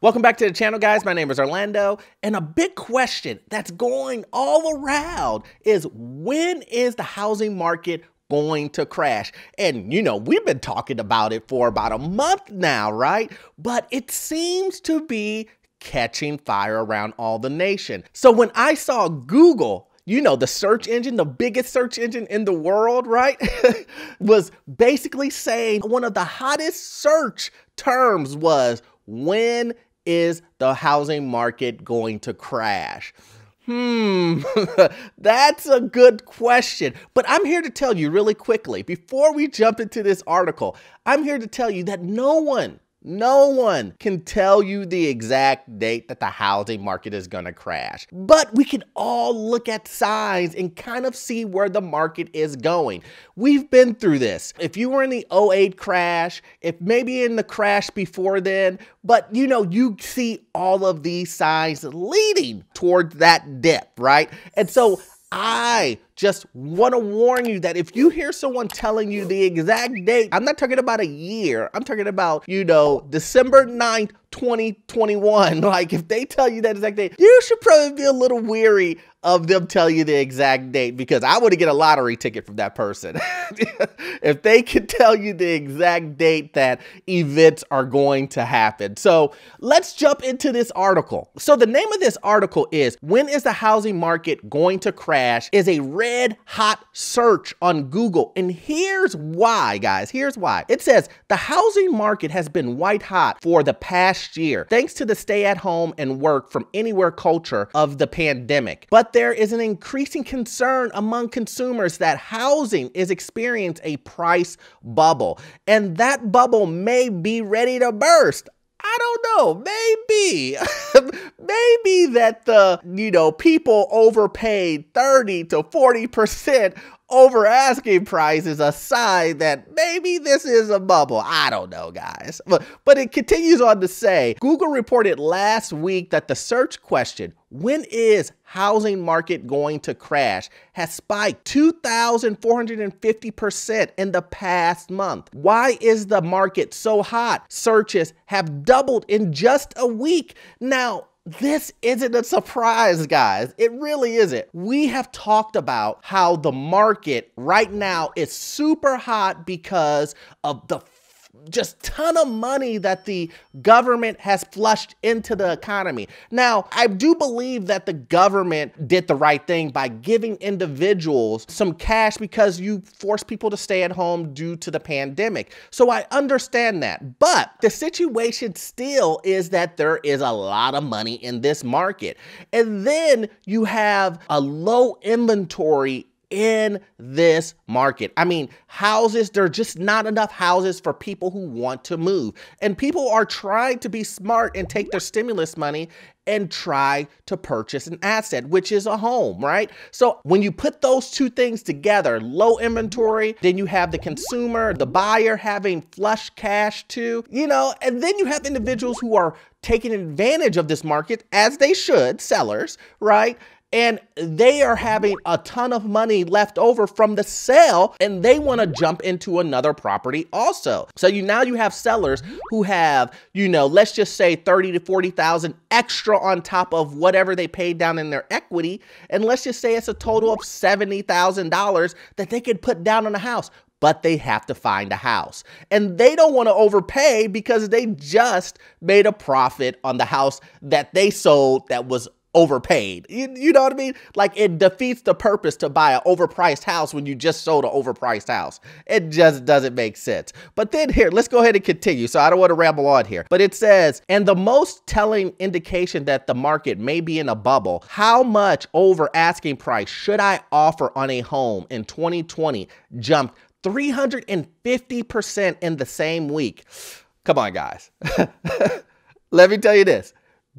Welcome back to the channel, guys. My name is Orlando, and a big question that's going all around is when is the housing market going to crash? And you know, we've been talking about it for about a month now, right? But it seems to be catching fire around all the nation. So when I saw Google you know, the search engine, the biggest search engine in the world, right? was basically saying one of the hottest search terms was when is the housing market going to crash? Hmm, that's a good question. But I'm here to tell you really quickly, before we jump into this article, I'm here to tell you that no one no one can tell you the exact date that the housing market is going to crash. But we can all look at signs and kind of see where the market is going. We've been through this. If you were in the 08 crash, if maybe in the crash before then, but you know, you see all of these signs leading towards that dip, right? And so I just want to warn you that if you hear someone telling you the exact date, I'm not talking about a year, I'm talking about, you know, December 9th, 2021. Like, if they tell you that exact date, you should probably be a little weary of them telling you the exact date because I would get a lottery ticket from that person. if they could tell you the exact date that events are going to happen. So let's jump into this article. So the name of this article is When is the Housing Market Going to Crash? is a red hot search on Google. And here's why, guys. Here's why. It says the housing market has been white hot for the past last year, thanks to the stay at home and work from anywhere culture of the pandemic. But there is an increasing concern among consumers that housing is experiencing a price bubble, and that bubble may be ready to burst. I don't know. Maybe, maybe that the you know people overpaid thirty to forty percent over asking price is a sign that maybe this is a bubble. I don't know, guys. But, but it continues on to say Google reported last week that the search question, when is housing market going to crash has spiked 2450% in the past month. Why is the market so hot? Searches have doubled in just a week. Now, this isn't a surprise, guys. It really isn't. We have talked about how the market right now is super hot because of the just ton of money that the government has flushed into the economy. Now, I do believe that the government did the right thing by giving individuals some cash because you forced people to stay at home due to the pandemic. So I understand that. But the situation still is that there is a lot of money in this market. And then you have a low inventory in this market. I mean, houses, there are just not enough houses for people who want to move. And people are trying to be smart and take their stimulus money and try to purchase an asset, which is a home, right? So when you put those two things together, low inventory, then you have the consumer, the buyer having flush cash too, you know, and then you have individuals who are taking advantage of this market as they should, sellers, right? and they are having a ton of money left over from the sale and they want to jump into another property also. So you now you have sellers who have, you know, let's just say 30 to 40,000 extra on top of whatever they paid down in their equity and let's just say it's a total of $70,000 that they could put down on a house but they have to find a house. And they don't want to overpay because they just made a profit on the house that they sold that was overpaid. You, you, know what I mean? Like it defeats the purpose to buy an overpriced house when you just sold an overpriced house. It just doesn't make sense. But then here, let's go ahead and continue. So I don't want to ramble on here. But it says, and the most telling indication that the market may be in a bubble, how much over asking price should I offer on a home in 2020 jumped 350% in the same week. Come on, guys. Let me tell you this.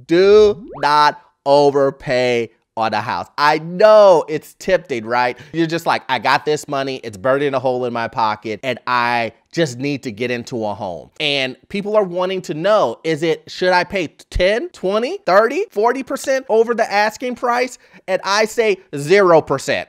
Do not overpay on a house. I know it's tempting, right? You're just like, I got this money, it's burning a hole in my pocket, and I just need to get into a home. And people are wanting to know, is it, should I pay 10, 20, 30, 40% over the asking price? And I say 0%.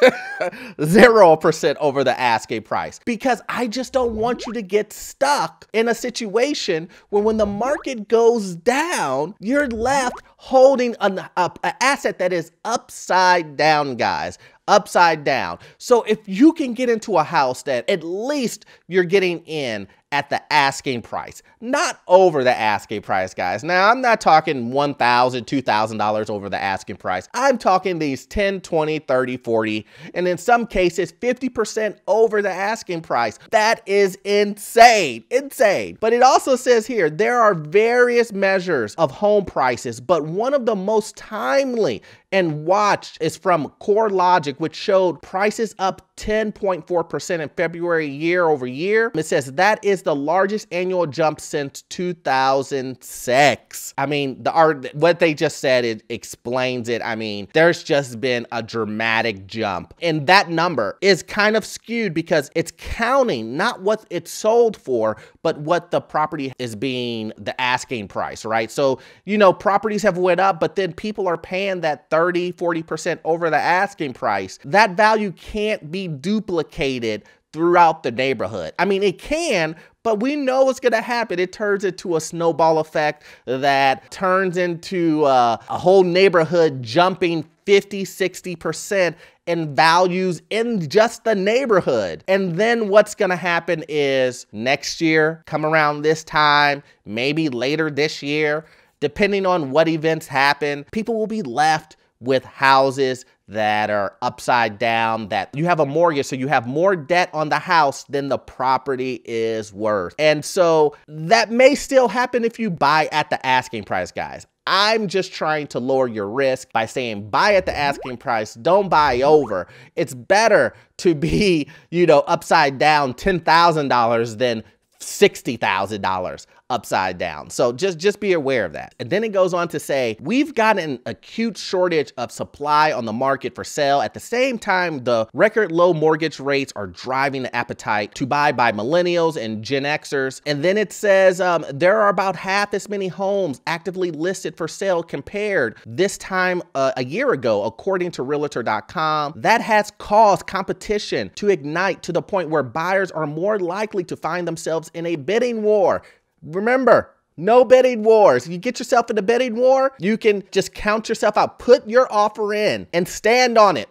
0% over the asking price because I just don't want you to get stuck in a situation where when the market goes down, you're left holding an, a, a asset that is upside down, guys upside down. So if you can get into a house that at least you're getting in at the asking price, not over the asking price, guys. Now, I'm not talking $1,000, $2,000 over the asking price. I'm talking these 10, 20, 30, 40, and in some cases, 50% over the asking price. That is insane, insane. But it also says here, there are various measures of home prices, but one of the most timely and watched is from CoreLogic, which showed prices up 10.4% in February year over year. It says that is is the largest annual jump since 2006. I mean, the art, what they just said, it explains it. I mean, there's just been a dramatic jump. And that number is kind of skewed because it's counting not what it's sold for, but what the property is being the asking price, right? So, you know, properties have went up, but then people are paying that 30, 40% over the asking price. That value can't be duplicated throughout the neighborhood. I mean, it can but we know what's going to happen. It turns into a snowball effect that turns into uh, a whole neighborhood jumping 50, 60% in values in just the neighborhood. And then what's gonna happen is next year, come around this time, maybe later this year, depending on what events happen, people will be left with houses that are upside down, that you have a mortgage, so you have more debt on the house than the property is worth. And so that may still happen if you buy at the asking price, guys. I'm just trying to lower your risk by saying buy at the asking price, don't buy over. It's better to be, you know, upside down $10,000 than $60,000 upside down. So just, just be aware of that. And then it goes on to say, we've got an acute shortage of supply on the market for sale. At the same time, the record low mortgage rates are driving the appetite to buy by millennials and Gen Xers. And then it says um, there are about half as many homes actively listed for sale compared this time uh, a year ago, according to Realtor.com. That has caused competition to ignite to the point where buyers are more likely to find themselves in a bidding war Remember, no betting wars. You get yourself in a betting war, you can just count yourself out. Put your offer in and stand on it.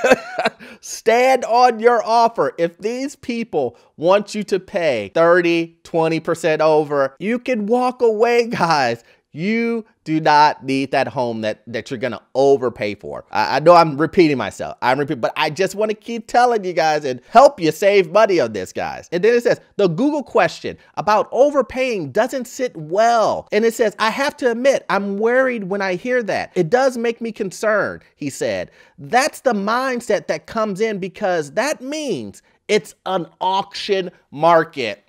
stand on your offer. If these people want you to pay 30, 20% over, you can walk away, guys. You do not need that home that, that you're gonna overpay for. I, I know I'm repeating myself. I'm repeating, but I just wanna keep telling you guys and help you save money on this, guys. And then it says the Google question about overpaying doesn't sit well. And it says, I have to admit, I'm worried when I hear that. It does make me concerned, he said. That's the mindset that comes in because that means it's an auction market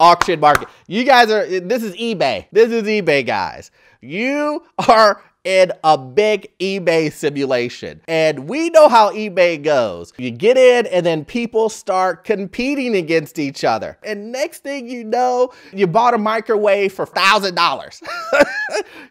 auction market. You guys are, this is eBay. This is eBay, guys. You are in a big eBay simulation. And we know how eBay goes. You get in and then people start competing against each other. And next thing you know, you bought a microwave for $1,000.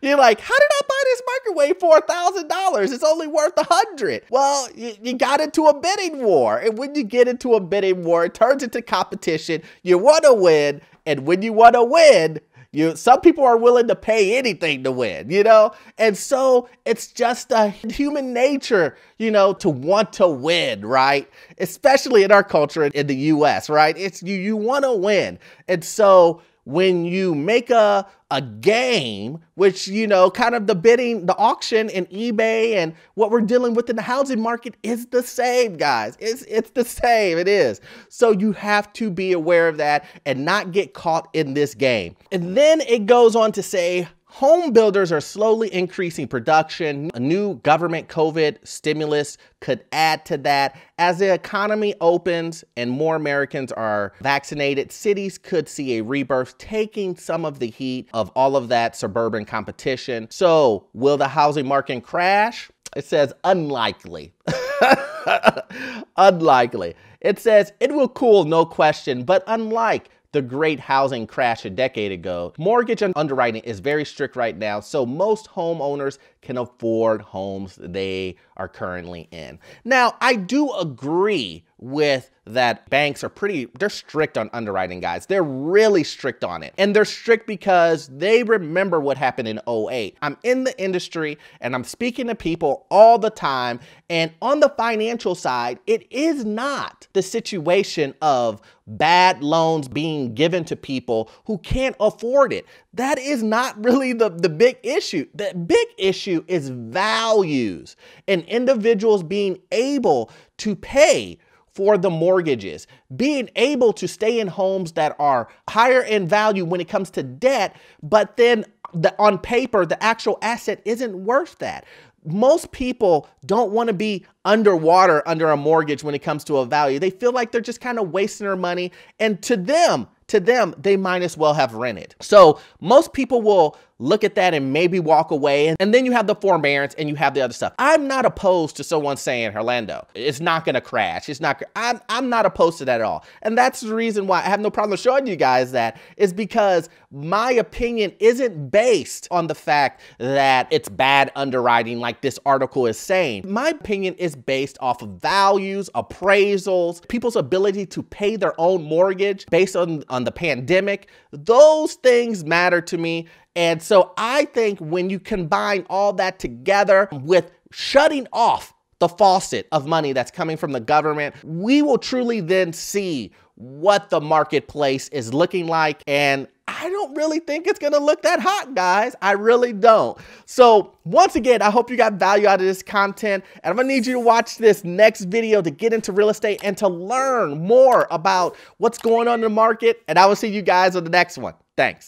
You're like, how did I buy this microwave for $1,000? It's only worth 100. Well, you, you got into a bidding war. And when you get into a bidding war, it turns into competition. You want to win. And when you want to win, you some people are willing to pay anything to win, you know? And so it's just a human nature, you know, to want to win, right? Especially in our culture in the US, right? It's you you want to win. And so when you make a a game, which you know, kind of the bidding, the auction in eBay and what we're dealing with in the housing market is the same, guys. It's it's the same. It is. So you have to be aware of that and not get caught in this game. And then it goes on to say Home builders are slowly increasing production. A new government COVID stimulus could add to that. As the economy opens and more Americans are vaccinated, cities could see a rebirth, taking some of the heat of all of that suburban competition. So, will the housing market crash? It says unlikely. unlikely. It says it will cool, no question, but unlike the great housing crash a decade ago, mortgage underwriting is very strict right now, so most homeowners can afford homes they are currently in. Now, I do agree with that banks are pretty, they're strict on underwriting, guys. They're really strict on it. And they're strict because they remember what happened in 08. I'm in the industry and I'm speaking to people all the time. And on the financial side, it is not the situation of bad loans being given to people who can't afford it. That is not really the, the big issue. The big issue is values and individuals being able to pay for the mortgages, being able to stay in homes that are higher in value when it comes to debt, but then the, on paper, the actual asset isn't worth that most people don't want to be underwater under a mortgage when it comes to a value. They feel like they're just kind of wasting their money. And to them, to them, they might as well have rented. So most people will look at that and maybe walk away. And, and then you have the forbearance and you have the other stuff. I'm not opposed to someone saying, Orlando, it's not going to crash. It's not, I'm, I'm not opposed to that at all. And that's the reason why I have no problem showing you guys that is because my opinion isn't based on the fact that it's bad underwriting like this article is saying. My opinion is based off of values, appraisals, people's ability to pay their own mortgage based on, on on the pandemic. Those things matter to me. And so I think when you combine all that together with shutting off the faucet of money that's coming from the government, we will truly then see what the marketplace is looking like. And I don't really think it's gonna look that hot, guys. I really don't. So once again, I hope you got value out of this content and I'm gonna need you to watch this next video to get into real estate and to learn more about what's going on in the market. And I will see you guys on the next one. Thanks.